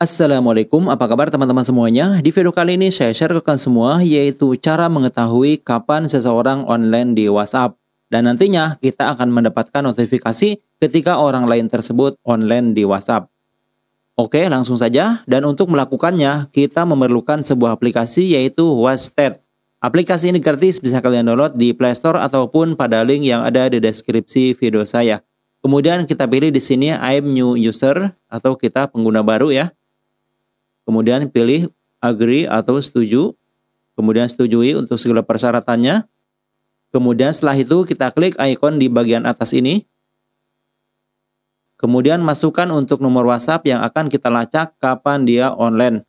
Assalamualaikum, apa kabar teman-teman semuanya? Di video kali ini saya share ke kalian semua yaitu cara mengetahui kapan seseorang online di WhatsApp. Dan nantinya kita akan mendapatkan notifikasi ketika orang lain tersebut online di WhatsApp. Oke, langsung saja. Dan untuk melakukannya, kita memerlukan sebuah aplikasi yaitu WhatsApp. Aplikasi ini gratis bisa kalian download di Play Store ataupun pada link yang ada di deskripsi video saya. Kemudian kita pilih di sini I'm new user atau kita pengguna baru ya kemudian pilih agree atau setuju, kemudian setujui untuk segala persyaratannya. Kemudian setelah itu kita klik ikon di bagian atas ini. Kemudian masukkan untuk nomor WhatsApp yang akan kita lacak kapan dia online.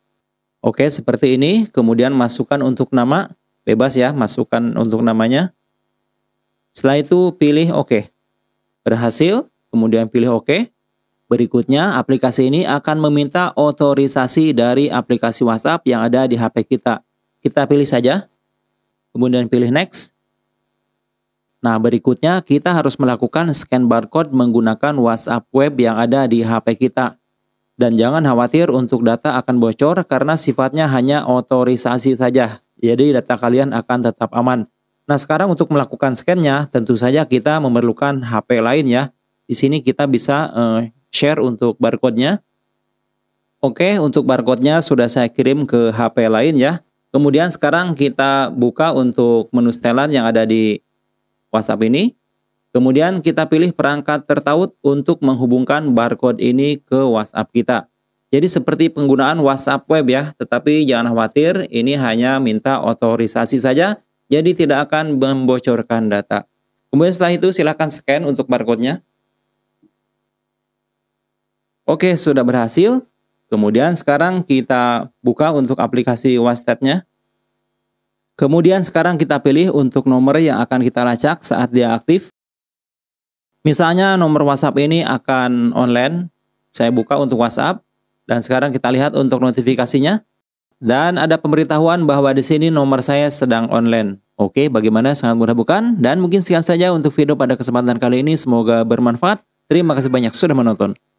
Oke, seperti ini. Kemudian masukkan untuk nama, bebas ya, masukkan untuk namanya. Setelah itu pilih OK. Berhasil, kemudian pilih OK. Berikutnya, aplikasi ini akan meminta otorisasi dari aplikasi WhatsApp yang ada di HP kita. Kita pilih saja, kemudian pilih next. Nah, berikutnya kita harus melakukan scan barcode menggunakan WhatsApp web yang ada di HP kita. Dan jangan khawatir untuk data akan bocor karena sifatnya hanya otorisasi saja. Jadi data kalian akan tetap aman. Nah, sekarang untuk melakukan scan-nya tentu saja kita memerlukan HP lain ya. Di sini kita bisa eh, share untuk barcode-nya. Oke, untuk barcode-nya sudah saya kirim ke HP lain ya. Kemudian sekarang kita buka untuk menu setelan yang ada di WhatsApp ini. Kemudian kita pilih perangkat tertaut untuk menghubungkan barcode ini ke WhatsApp kita. Jadi seperti penggunaan WhatsApp web ya, tetapi jangan khawatir, ini hanya minta otorisasi saja, jadi tidak akan membocorkan data. Kemudian setelah itu silakan scan untuk barcode-nya. Oke, sudah berhasil. Kemudian sekarang kita buka untuk aplikasi Wastetnya. Kemudian sekarang kita pilih untuk nomor yang akan kita lacak saat dia aktif. Misalnya nomor WhatsApp ini akan online. Saya buka untuk WhatsApp. Dan sekarang kita lihat untuk notifikasinya. Dan ada pemberitahuan bahwa di sini nomor saya sedang online. Oke, bagaimana? Sangat mudah bukan? Dan mungkin sekian saja untuk video pada kesempatan kali ini. Semoga bermanfaat. Terima kasih banyak sudah menonton.